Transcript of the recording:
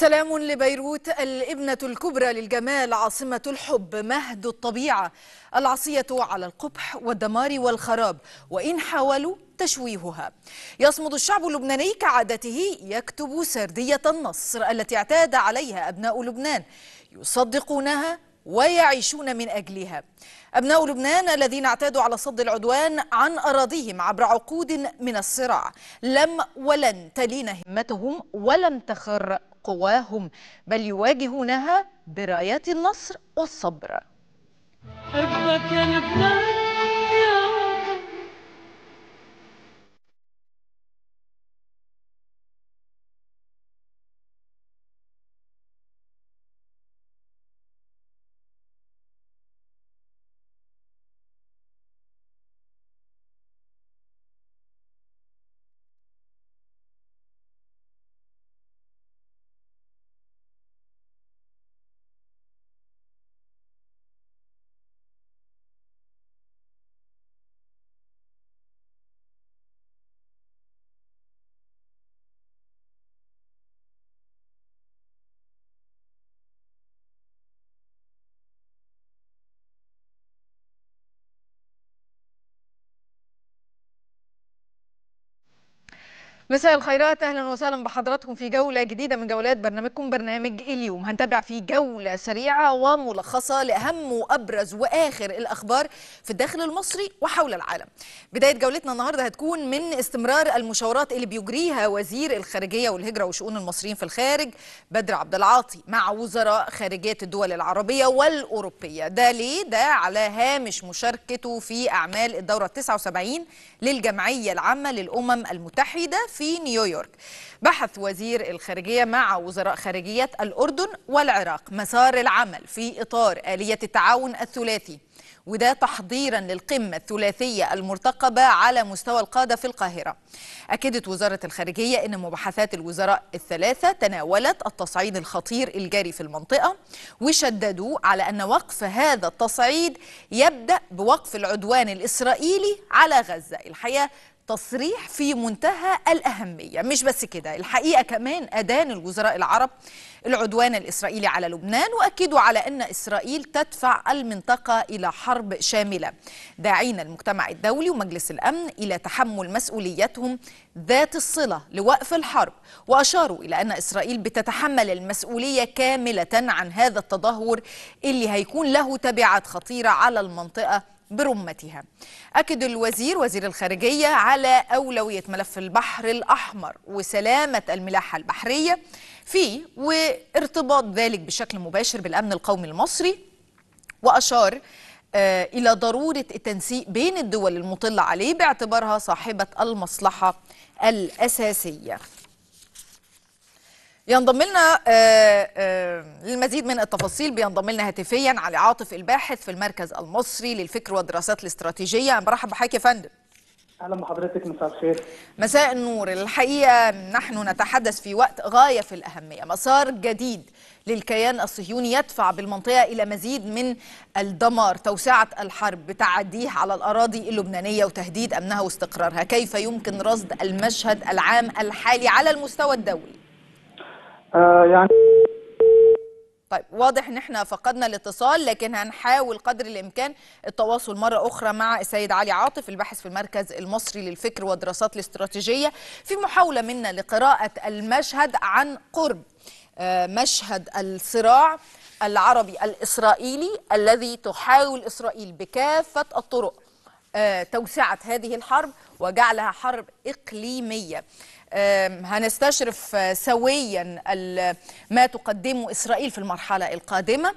سلام لبيروت الابنة الكبرى للجمال عاصمة الحب مهد الطبيعة العصية على القبح والدمار والخراب وإن حاولوا تشويهها يصمد الشعب اللبناني كعادته يكتب سردية النصر التي اعتاد عليها أبناء لبنان يصدقونها ويعيشون من أجلها أبناء لبنان الذين اعتادوا على صد العدوان عن أراضيهم عبر عقود من الصراع لم ولن تلين همتهم ولم تخر قواهم بل يواجهونها برايات النصر والصبر مساء الخيرات اهلا وسهلا بحضراتكم في جوله جديده من جولات برنامجكم برنامج اليوم هنتابع فيه جوله سريعه وملخصه لاهم وابرز واخر الاخبار في الداخل المصري وحول العالم بدايه جولتنا النهارده هتكون من استمرار المشاورات اللي بيجريها وزير الخارجيه والهجره وشؤون المصريين في الخارج بدر عبد العاطي مع وزراء خارجيه الدول العربيه والاوروبيه ده ليه ده على هامش مشاركته في اعمال الدوره 79 للجمعيه العامه للامم المتحده في نيويورك بحث وزير الخارجية مع وزراء خارجية الأردن والعراق مسار العمل في إطار آلية التعاون الثلاثي وده تحضيرا للقمة الثلاثية المرتقبة على مستوى القادة في القاهرة أكدت وزارة الخارجية أن مباحثات الوزراء الثلاثة تناولت التصعيد الخطير الجاري في المنطقة وشددوا على أن وقف هذا التصعيد يبدأ بوقف العدوان الإسرائيلي على غزة الحقيقة تصريح في منتهى الأهمية مش بس كده الحقيقة كمان أدان الوزراء العرب العدوان الإسرائيلي على لبنان وأكدوا على أن إسرائيل تدفع المنطقة إلى حرب شاملة داعين المجتمع الدولي ومجلس الأمن إلى تحمل مسؤوليتهم ذات الصلة لوقف الحرب وأشاروا إلى أن إسرائيل بتتحمل المسؤولية كاملة عن هذا التدهور اللي هيكون له تبعات خطيرة على المنطقة برمتها أكد الوزير وزير الخارجية على أولوية ملف البحر الأحمر وسلامة الملاحة البحرية فيه وارتباط ذلك بشكل مباشر بالأمن القومي المصري وأشار آه، إلى ضرورة التنسيق بين الدول المطلة عليه باعتبارها صاحبة المصلحة الأساسية ينضم لنا آه، آه، للمزيد من التفاصيل بينضم لنا هاتفيا علي عاطف الباحث في المركز المصري للفكر والدراسات الاستراتيجيه مرحبا بحضرتك يا فندم اهلا بحضرتك مساء الخير مساء النور الحقيقه نحن نتحدث في وقت غايه في الاهميه مسار جديد للكيان الصهيوني يدفع بالمنطقه الى مزيد من الدمار توسعه الحرب بتعديه على الاراضي اللبنانيه وتهديد امنها واستقرارها كيف يمكن رصد المشهد العام الحالي على المستوى الدولي آه، يعني طيب واضح ان احنا فقدنا الاتصال لكن هنحاول قدر الامكان التواصل مره اخرى مع السيد علي عاطف الباحث في المركز المصري للفكر والدراسات الاستراتيجيه في محاوله منا لقراءه المشهد عن قرب آه، مشهد الصراع العربي الاسرائيلي الذي تحاول اسرائيل بكافه الطرق آه، توسعه هذه الحرب وجعلها حرب اقليميه هنستشرف سويا ما تقدمه إسرائيل في المرحلة القادمة